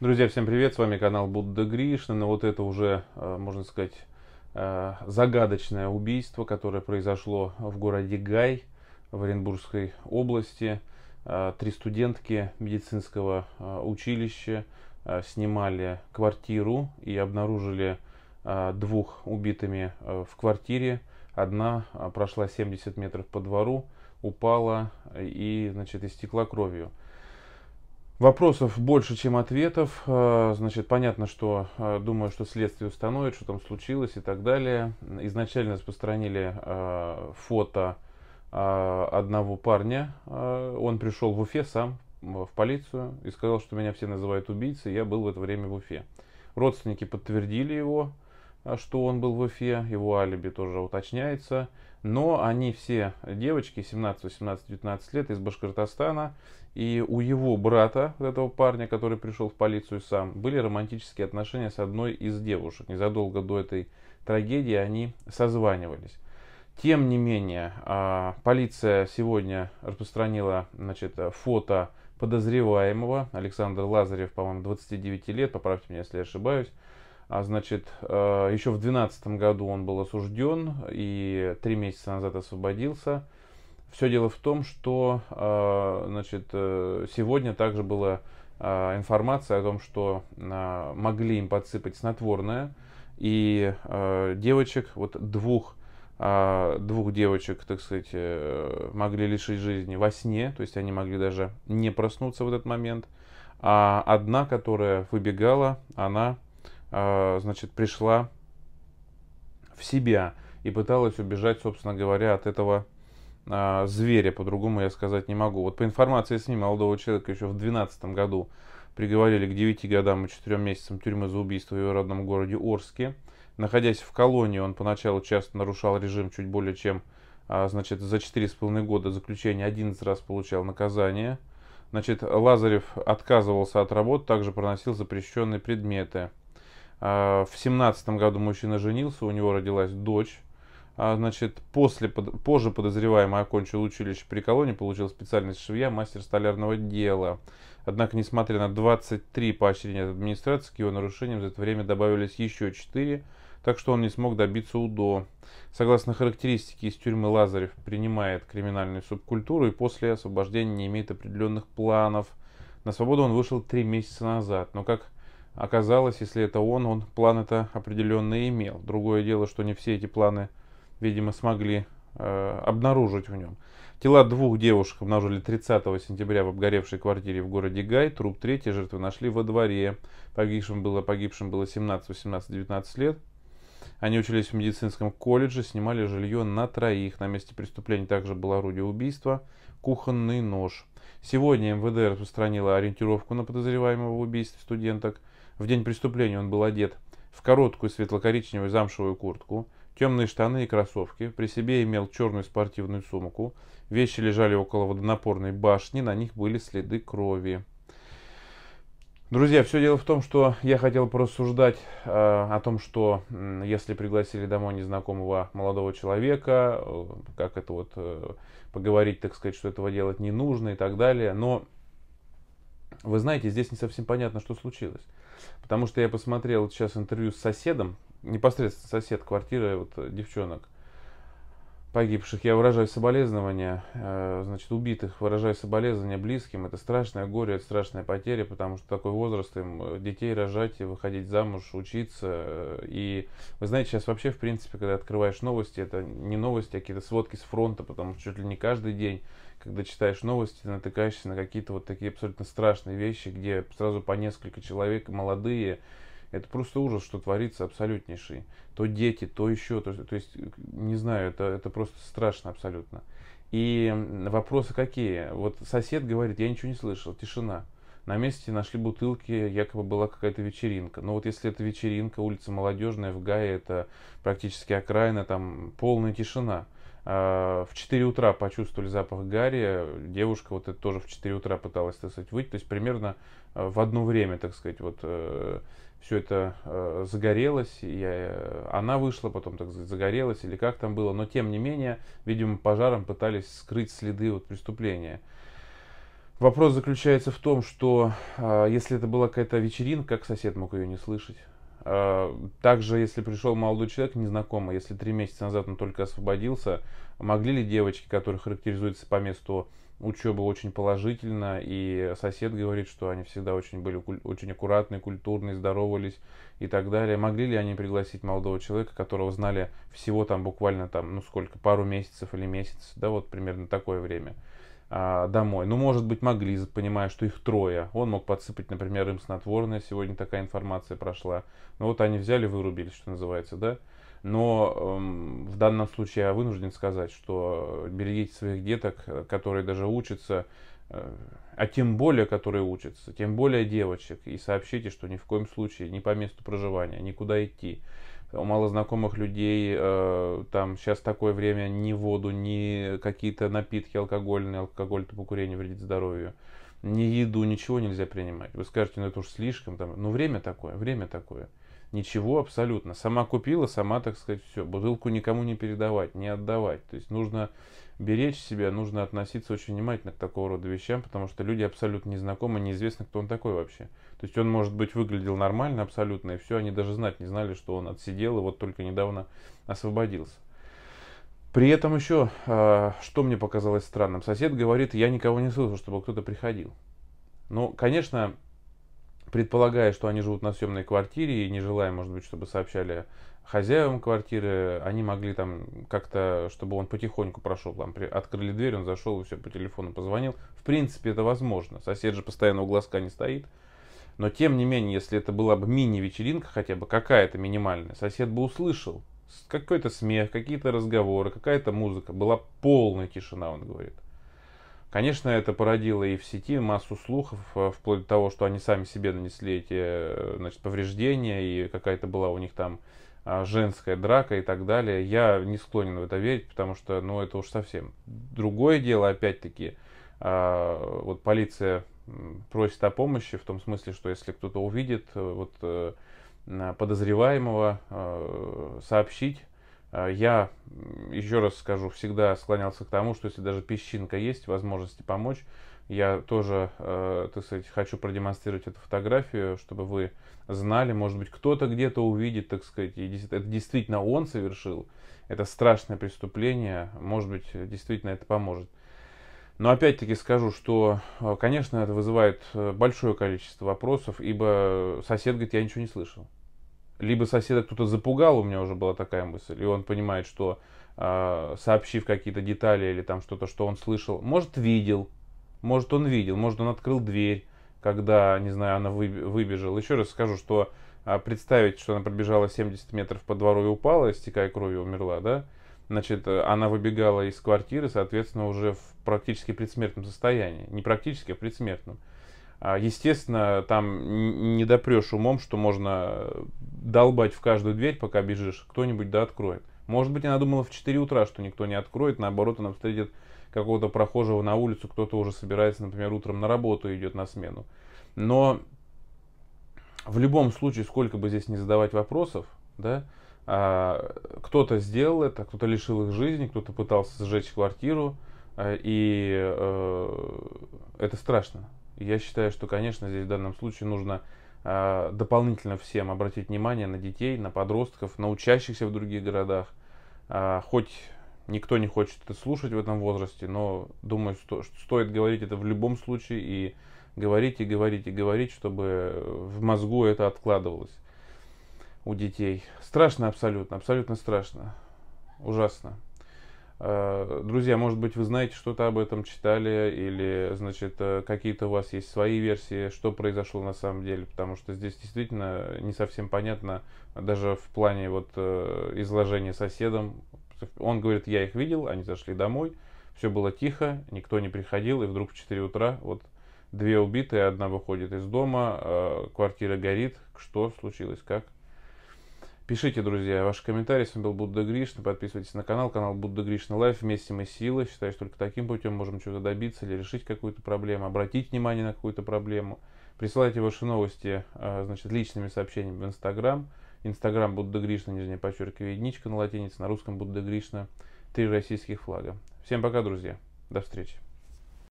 Друзья, всем привет, с вами канал Будда Гришна. Ну вот это уже, э, можно сказать, э, загадочное убийство, которое произошло в городе Гай в Оренбургской области. Э, три студентки медицинского училища снимали квартиру и обнаружили двух убитыми в квартире. Одна прошла 70 метров по двору, упала и значит, истекла кровью. Вопросов больше, чем ответов. Э, значит, понятно, что э, думаю, что следствие установит, что там случилось и так далее. Изначально распространили э, фото одного парня. Он пришел в Уфе сам в полицию и сказал, что меня все называют убийцей. Я был в это время в Уфе. Родственники подтвердили его, что он был в Уфе. Его алиби тоже уточняется но они все девочки 17, 18, 19 лет из Башкортостана. И у его брата, этого парня, который пришел в полицию сам, были романтические отношения с одной из девушек. Незадолго до этой трагедии они созванивались. Тем не менее, а, полиция сегодня распространила значит, фото подозреваемого Александр Лазарев, по-моему, 29 лет, поправьте меня, если я ошибаюсь. А значит, э, еще в 2012 году он был осужден и три месяца назад освободился. Все дело в том, что э, значит, э, сегодня также была информация о том, что могли им подсыпать снотворное. И девочек, вот двух, двух девочек, так сказать, могли лишить жизни во сне. То есть они могли даже не проснуться в этот момент. А одна, которая выбегала, она а, значит, пришла в себя и пыталась убежать, собственно говоря, от этого а, зверя, по-другому я сказать не могу. Вот по информации СМИ молодого человека еще в 2012 году приговорили к 9 годам и 4 месяцам тюрьмы за убийство в его родном городе Орске. Находясь в колонии, он поначалу часто нарушал режим чуть более чем а, значит, за 4,5 года заключения 11 раз получал наказание. Значит, Лазарев отказывался от работ, также проносил запрещенные предметы – а, в семнадцатом году мужчина женился, у него родилась дочь. А, значит, после, позже подозреваемый окончил училище при колонии, получил специальность швея, мастер столярного дела. Однако, несмотря на 23 поощрения от администрации, к его нарушениям за это время добавились еще 4, так что он не смог добиться УДО. Согласно характеристике, из тюрьмы Лазарев принимает криминальную субкультуру и после освобождения не имеет определенных планов. На свободу он вышел 3 месяца назад, но как Оказалось, если это он, он план это определенно имел. Другое дело, что не все эти планы, видимо, смогли э, обнаружить в нем. Тела двух девушек обнаружили 30 сентября в обгоревшей квартире в городе Гай. Труп третьей жертвы нашли во дворе. Погибшим было, погибшим было 17, 18, 19 лет. Они учились в медицинском колледже, снимали жилье на троих. На месте преступления также было орудие убийства, кухонный нож. Сегодня МВД распространила ориентировку на подозреваемого в убийстве студенток – в день преступления он был одет в короткую светло-коричневую замшевую куртку, темные штаны и кроссовки, при себе имел черную спортивную сумку, вещи лежали около водонапорной башни, на них были следы крови. Друзья, все дело в том, что я хотел порассуждать э, о том, что э, если пригласили домой незнакомого молодого человека, э, как это вот э, поговорить, так сказать, что этого делать не нужно и так далее. Но вы знаете, здесь не совсем понятно, что случилось. Потому что я посмотрел вот сейчас интервью с соседом, непосредственно сосед квартиры вот э, девчонок погибших. Я выражаю соболезнования, э, значит, убитых, выражаю соболезнования близким. Это страшное горе, это страшная потеря, потому что такой возраст им э, детей рожать, и выходить замуж, учиться. И вы знаете, сейчас вообще, в принципе, когда открываешь новости, это не новости, а какие-то сводки с фронта, потому что чуть ли не каждый день, когда читаешь новости, ты натыкаешься на какие-то вот такие абсолютно страшные вещи, где сразу по несколько человек молодые, это просто ужас, что творится абсолютнейший. То дети, то еще, то, то есть, не знаю, это, это просто страшно абсолютно. И вопросы какие? Вот сосед говорит, я ничего не слышал, тишина. На месте нашли бутылки, якобы была какая-то вечеринка. Но вот если это вечеринка, улица Молодежная, в Гае, это практически окраина, там полная тишина. А, в 4 утра почувствовали запах гари. Девушка вот это тоже в 4 утра пыталась, так сказать, выйти. То есть примерно э, в одно время, так сказать, вот э, все это э, загорелось. И она вышла, потом, так сказать, загорелась или как там было. Но тем не менее, видимо, пожаром пытались скрыть следы вот преступления. Вопрос заключается в том, что а, если это была какая-то вечеринка, как сосед мог ее не слышать? Э, также, если пришел молодой человек, незнакомый, если три месяца назад он только освободился, могли ли девочки, которые характеризуются по месту учебы очень положительно, и сосед говорит, что они всегда очень были очень аккуратные, культурные, здоровались и так далее, могли ли они пригласить молодого человека, которого знали всего там буквально там, ну сколько, пару месяцев или месяц, да, вот примерно такое время. А, домой. Ну, может быть, могли, понимая, что их трое. Он мог подсыпать, например, им снотворное. Сегодня такая информация прошла. Ну, вот они взяли, вырубили, что называется, да? Но эм, в данном случае я вынужден сказать, что берегите своих деток, э, которые даже учатся, э, а тем более, которые учатся, тем более девочек, и сообщите, что ни в коем случае не по месту проживания, никуда идти у малознакомых людей э, там сейчас такое время ни воду, ни какие-то напитки алкогольные, алкоголь по курению вредит здоровью, ни еду, ничего нельзя принимать. Вы скажете, ну это уж слишком, там, ну время такое, время такое. Ничего абсолютно. Сама купила, сама, так сказать, все. Бутылку никому не передавать, не отдавать. То есть нужно беречь себя, нужно относиться очень внимательно к такого рода вещам, потому что люди абсолютно незнакомы, неизвестно, кто он такой вообще. То есть он, может быть, выглядел нормально абсолютно, и все, они даже знать не знали, что он отсидел и вот только недавно освободился. При этом еще, а, что мне показалось странным, сосед говорит, я никого не слышал, чтобы кто-то приходил. Ну, конечно, предполагая, что они живут на съемной квартире и не желая, может быть, чтобы сообщали хозяевам квартиры, они могли там как-то, чтобы он потихоньку прошел, там при, открыли дверь, он зашел и все по телефону позвонил. В принципе, это возможно. Сосед же постоянно у глазка не стоит. Но тем не менее, если это была бы мини-вечеринка хотя бы, какая-то минимальная, сосед бы услышал какой-то смех, какие-то разговоры, какая-то музыка. Была полная тишина, он говорит. Конечно, это породило и в сети массу слухов, э, вплоть до того, что они сами себе нанесли эти э, значит, повреждения, и какая-то была у них там а, женская драка и так далее. Я не склонен в это верить, потому что, ну, это уж совсем. Другое дело, опять-таки, а, вот полиция просит о помощи, в том смысле, что если кто-то увидит э, вот подозреваемого, сообщить Э, я еще раз скажу, всегда склонялся к тому, что если даже песчинка есть, возможности помочь, я тоже, э, так сказать, хочу продемонстрировать эту фотографию, чтобы вы знали, может быть, кто-то где-то увидит, так сказать, и это действительно он совершил, это страшное преступление, может быть, действительно это поможет. Но опять-таки скажу, что, э, конечно, это вызывает э, большое количество вопросов, ибо сосед говорит, я ничего не слышал либо соседа кто-то запугал, у меня уже была такая мысль, и он понимает, что э, сообщив какие-то детали или там что-то, что он слышал, может видел, может он видел, может он открыл дверь, когда, не знаю, она вы, выбежала. Еще раз скажу, что э, представить, что она пробежала 70 метров по двору и упала, истекая кровью, умерла, да? Значит, она выбегала из квартиры, соответственно, уже в практически предсмертном состоянии. Не практически, а предсмертном. А, естественно, там не допрешь умом, что можно долбать в каждую дверь, пока бежишь, кто-нибудь да откроет. Может быть, она думала в 4 утра, что никто не откроет, наоборот, она встретит какого-то прохожего на улицу, кто-то уже собирается, например, утром на работу идет на смену. Но в любом случае, сколько бы здесь не задавать вопросов, да, а, кто-то сделал это, кто-то лишил их жизни, кто-то пытался сжечь квартиру, э, и э, это страшно. Я считаю, что, конечно, здесь в данном случае нужно э, дополнительно всем обратить внимание на детей, на подростков, на учащихся в других городах. Э, хоть никто не хочет это слушать в этом возрасте, но думаю, что, что стоит говорить это в любом случае и говорить и говорить и говорить, чтобы в мозгу это откладывалось у детей. Страшно абсолютно, абсолютно страшно. Ужасно. Э, друзья, может быть, вы знаете, что-то об этом читали, или, значит, э, какие-то у вас есть свои версии, что произошло на самом деле, потому что здесь действительно не совсем понятно, даже в плане вот э, изложения соседом. Он говорит, я их видел, они зашли домой, все было тихо, никто не приходил, и вдруг в 4 утра вот две убитые, одна выходит из дома, квартира горит, что случилось, как? Пишите, друзья, ваши комментарии. С вами был Будда Гришна. Подписывайтесь на канал, канал Будда Гришна Лайф. Вместе мы сила. Считаю, что только таким путем можем чего-то добиться или решить какую-то проблему, обратить внимание на какую-то проблему. Присылайте ваши новости а, значит, личными сообщениями в Инстаграм. Инстаграм Будда Гришна, нижнее подчеркивание, единичка на латинице, на русском Будда Гришна, три российских флага. Всем пока, друзья. До встречи.